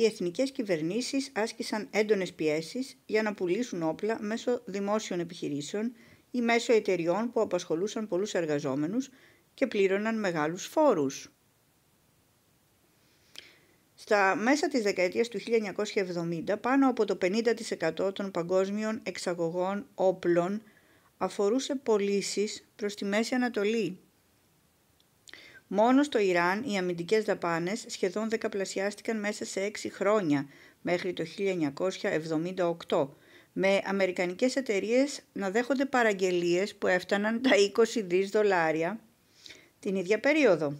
οι εθνικές κυβερνήσεις άσκησαν έντονες πιέσεις για να πουλήσουν όπλα μέσω δημόσιων επιχειρήσεων ή μέσω εταιριών που απασχολούσαν πολλούς εργαζόμενους και πλήρωναν μεγάλους φόρους. Στα μέσα της δεκαετίας του 1970, πάνω από το 50% των παγκόσμιων εξαγωγών όπλων αφορούσε πωλήσεις προς τη Μέση Ανατολή, Μόνο στο Ιράν οι αμυντικές δαπάνες σχεδόν δεκαπλασιάστηκαν μέσα σε έξι χρόνια μέχρι το 1978 με αμερικανικές εταιρείες να δέχονται παραγγελίες που έφταναν τα 20 δις δολάρια την ίδια περίοδο.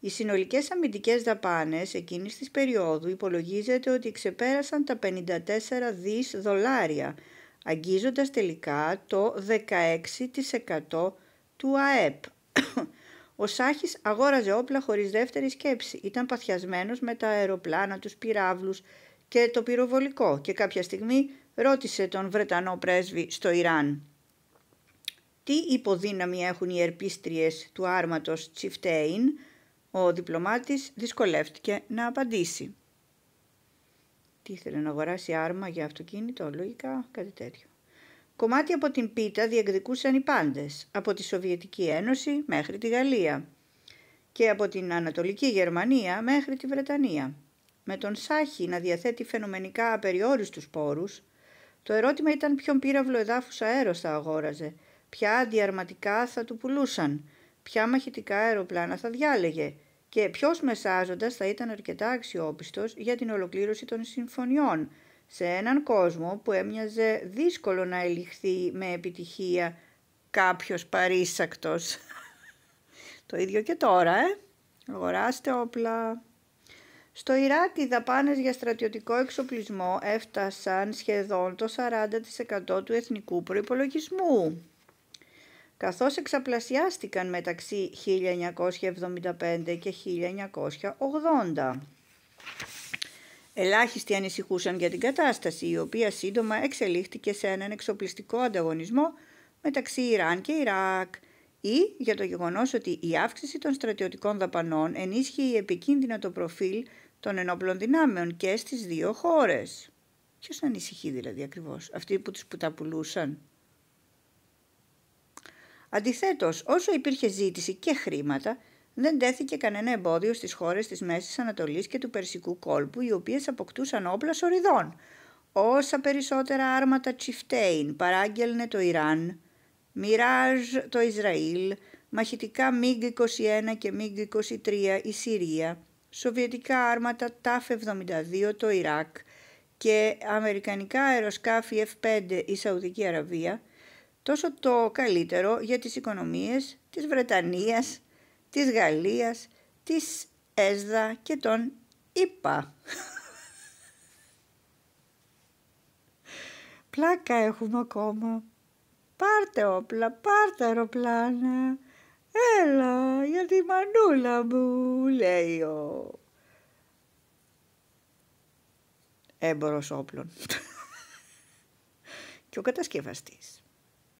Οι συνολικές αμυντικές δαπάνες εκείνης της περίοδου υπολογίζεται ότι ξεπέρασαν τα 54 δις δολάρια, αγγίζοντας τελικά το 16% του ΑΕΠ, ο Σάχης αγόραζε όπλα χωρίς δεύτερη σκέψη. Ήταν παθιασμένος με τα αεροπλάνα, τους πυράβλους και το πυροβολικό και κάποια στιγμή ρώτησε τον Βρετανό πρέσβη στο Ιράν. Τι υποδύναμη έχουν οι ερπίστριες του άρματος Τσιφτέιν, ο διπλωμάτης δυσκολεύτηκε να απαντήσει. Τι ήθελε να αγοράσει άρμα για αυτοκίνητο, λογικά κάτι τέτοιο. Κομμάτι από την πίτα διεκδικούσαν οι πάντες, από τη Σοβιετική Ένωση μέχρι τη Γαλλία και από την Ανατολική Γερμανία μέχρι τη Βρετανία. Με τον Σάχη να διαθέτει φαινομενικά απεριόριστους πόρους, το ερώτημα ήταν ποιον πύραυλο εδάφους αέρος θα αγόραζε, ποια διαρματικά θα του πουλούσαν, ποια μαχητικά αεροπλάνα θα διάλεγε και ποιος μεσάζοντας θα ήταν αρκετά αξιόπιστος για την ολοκλήρωση των συμφωνιών σε έναν κόσμο που έμοιαζε δύσκολο να ελιχθεί με επιτυχία κάποιος παρήσακτος. Το ίδιο και τώρα, ε. Αγοράστε όπλα. Στο Ιράκ οι δαπάνες για στρατιωτικό εξοπλισμό έφτασαν σχεδόν το 40% του εθνικού προϋπολογισμού καθώς εξαπλασιάστηκαν μεταξύ 1975 και 1980. Ελάχιστοι ανησυχούσαν για την κατάσταση, η οποία σύντομα εξελίχθηκε σε έναν εξοπλιστικό ανταγωνισμό μεταξύ Ιράν και Ιράκ ή για το γεγονός ότι η αύξηση των στρατιωτικών δαπανών ενίσχυε επικίνδυνα το προφίλ των ενόπλων δυνάμεων και στις δύο χώρες. Ποιος ανησυχεί δηλαδή ακριβώς, αυτοί που τους που τα πουλούσαν. Αντιθέτως, όσο υπήρχε ζήτηση και χρήματα, δεν τέθηκε κανένα εμπόδιο στις χώρες της Μέσης Ανατολής και του Περσικού κόλπου, οι οποίες αποκτούσαν όπλα σοριδών. Όσα περισσότερα άρματα τσιφτέιν παράγγελνε το Ιράν, Μιράζ το Ισραήλ, μαχητικά MiG-21 και MiG-23 η Συρία, σοβιετικά άρματα TAF-72 το Ιράκ και αμερικανικά αεροσκάφη F-5 η Σαουδική Αραβία, τόσο το καλύτερο για τις οικονομίες της Βρετανίας της Γαλλίας, της ΕΣΔΑ και των ΙΠΑ. Πλάκα έχουμε ακόμα. Πάρτε όπλα, πάρτε αεροπλάνα. Έλα για τη μανούλα μου, λέει ο έμπορος όπλων. και ο κατασκευαστής.